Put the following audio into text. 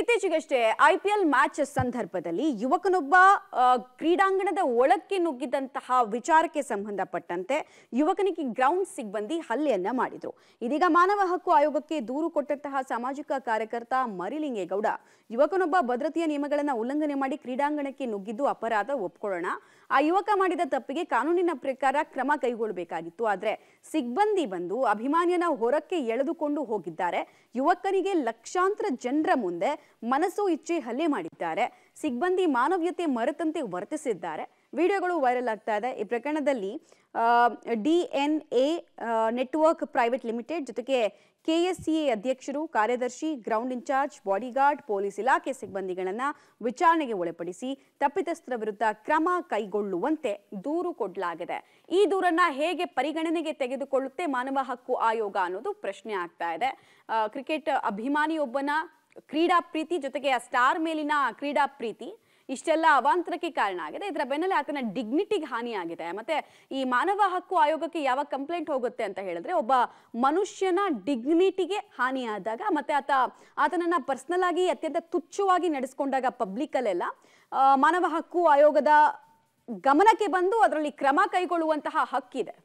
ಇತ್ತೀಚೆಗಷ್ಟೇ I P L match ಸಂದರ್ಭದಲ್ಲಿ ಯುವಕನೊಬ್ಬ ಕ್ರೀಡಾಂಗಣದ ಒಳಕ್ಕೆ ನುಗ್ಗಿದಂತಹ ವಿಚಾರಕ್ಕೆ ಸಂಬಂಧಪಟ್ಟಂತೆ ಯುವಕನಿಗೆ ಗ್ರೌಂಡ್ ಸಿಬ್ಬಂದಿ ಹಲ್ಲೆಯನ್ನ ಮಾಡಿದ್ರು ಇದೀಗ ಮಾನವ ಹಕ್ಕು ಆಯೋಗಕ್ಕೆ ದೂರು ಕೊಟ್ಟಂತಹ ಸಾಮಾಜಿಕ ಕಾರ್ಯಕರ್ತ ಮರಿಲಿಂಗೇಗೌಡ ಯುವಕನೊಬ್ಬ ಭದ್ರತೆಯ ನಿಯಮಗಳನ್ನು ಉಲ್ಲಂಘನೆ ಮಾಡಿ ಕ್ರೀಡಾಂಗಣಕ್ಕೆ ನುಗ್ಗಿದ್ದು ಅಪರಾಧ ಒಪ್ಕೊಳ್ಳೋಣ ಆ ಯುವಕ ಮಾಡಿದ ತಪ್ಪಿಗೆ ಕಾನೂನಿನ ಪ್ರಕಾರ ಕ್ರಮ ಕೈಗೊಳ್ಳಬೇಕಾಗಿತ್ತು ಆದರೆ ಸಿಬ್ಬಂದಿ ಬಂದು ಅಭಿಮಾನಿಯನ್ನ ಹೊರಕ್ಕೆ ಎಳೆದುಕೊಂಡು ಹೋಗಿದ್ದಾರೆ ಯುವಕನಿಗೆ ಲಕ್ಷಾಂತರ ಜನರ ಮುಂದೆ ಮನಸ್ಸು ಇಚ್ಛೆ ಹಲ್ಲೆ ಮಾಡಿದ್ದಾರೆ ಸಿಬ್ಬಂದಿ ಮಾನವೀಯತೆ ಮರೆತಂತೆ ವರ್ತಿಸಿದ್ದಾರೆ ವಿಡಿಯೋಗಳು ವೈರಲ್ ಆಗ್ತಾ ಇದೆ ಈ ಪ್ರಕರಣದಲ್ಲಿ D N A network private limited ಜೊತೆಗೆ ಕೆಎಸ್ಸಿಎ ಅಧ್ಯಕ್ಷರು ಕಾರ್ಯದರ್ಶಿ ಗ್ರೌಂಡ್ ಇನ್ಚಾರ್ಜ್ ಬಾಡಿಗಾರ್ಡ್ ಪೊಲೀಸ್ ಇಲಾಖೆ ಸಿಬ್ಬಂದಿಗಳನ್ನ ವಿಚಾರಣೆಗೆ ಒಳಪಡಿಸಿ ತಪ್ಪಿತಸ್ಥರ ವಿರುದ್ಧ ಕ್ರಮ ಕೈಗೊಳ್ಳುವಂತೆ ದೂರು ಕೊಡಲಾಗಿದೆ ಈ ದೂರನ್ನ ಹೇಗೆ ಪರಿಗಣನೆಗೆ ತೆಗೆದುಕೊಳ್ಳುತ್ತೆ ಮಾನವ ಹಕ್ಕು ಆಯೋಗ ಅನ್ನೋದು ಪ್ರಶ್ನೆ ಆಗ್ತಾ ಇದೆ ಕ್ರಿಕೆಟ್ ಅಭಿಮಾನಿಯೊಬ್ಬನ ಕ್ರೀಡಾ ಪ್ರೀತಿ ಜೊತೆಗೆ ಆ ಸ್ಟಾರ್ ಮೇಲಿನ ಕ್ರೀಡಾ ಪ್ರೀತಿ ಇಷ್ಟೆಲ್ಲ ಅವಾಂತರಕ್ಕೆ ಕಾರಣ ಆಗಿದೆ ಇದರ ಬೆನ್ನಲ್ಲೇ ಆತನ ಡಿಗ್ನಿಟಿಗೆ ಹಾನಿಯಾಗಿದೆ ಮತ್ತೆ ಈ ಮಾನವ ಹಕ್ಕು ಆಯೋಗಕ್ಕೆ ಯಾವ ಕಂಪ್ಲೇಂಟ್ ಹೋಗುತ್ತೆ ಅಂತ ಹೇಳಿದ್ರೆ ಒಬ್ಬ ಮನುಷ್ಯನ ಡಿಗ್ನಿಟಿಗೆ ಹಾನಿಯಾದಾಗ ಮತ್ತೆ ಆತ ಆತನನ್ನ ಪರ್ಸನಲ್ ಆಗಿ ಅತ್ಯಂತ ತುಚ್ಛವಾಗಿ ನಡೆಸ್ಕೊಂಡಾಗ ಪಬ್ಲಿಕಲ್ಲೆಲ್ಲ ಮಾನವ ಹಕ್ಕು ಆಯೋಗದ ಗಮನಕ್ಕೆ ಬಂದು ಅದರಲ್ಲಿ ಕ್ರಮ ಕೈಗೊಳ್ಳುವಂತಹ ಹಕ್ಕಿದೆ